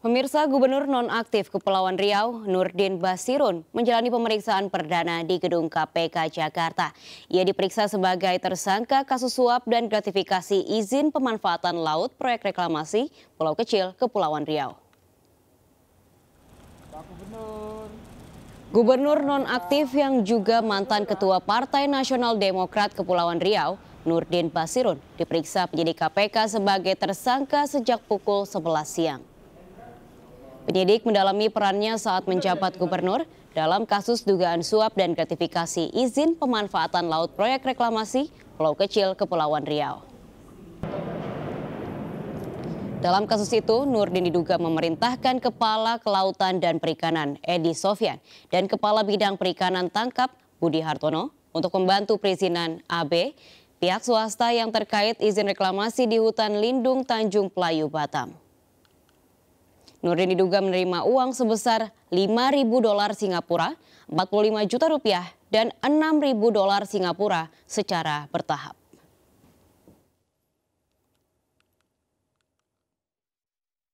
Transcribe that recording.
Pemirsa Gubernur Nonaktif Kepulauan Riau, Nurdin Basirun, menjalani pemeriksaan perdana di Gedung KPK Jakarta. Ia diperiksa sebagai tersangka kasus suap dan gratifikasi izin pemanfaatan laut proyek reklamasi Pulau Kecil Kepulauan Riau. Gubernur. Gubernur nonaktif yang juga mantan Ketua Partai Nasional Demokrat Kepulauan Riau, Nurdin Basirun, diperiksa penyidik KPK sebagai tersangka sejak pukul 11 siang. Penyidik mendalami perannya saat menjabat gubernur dalam kasus dugaan suap dan gratifikasi izin pemanfaatan laut proyek reklamasi Pulau Kecil Kepulauan Riau. Dalam kasus itu, Nurdin diduga memerintahkan Kepala Kelautan dan Perikanan Edi Sofian dan Kepala Bidang Perikanan Tangkap Budi Hartono untuk membantu perizinan AB pihak swasta yang terkait izin reklamasi di hutan lindung Tanjung Pelayu, Batam. Nurdin diduga menerima uang sebesar 5.000 dolar Singapura, 45 juta rupiah, dan 6.000 dolar Singapura secara bertahap.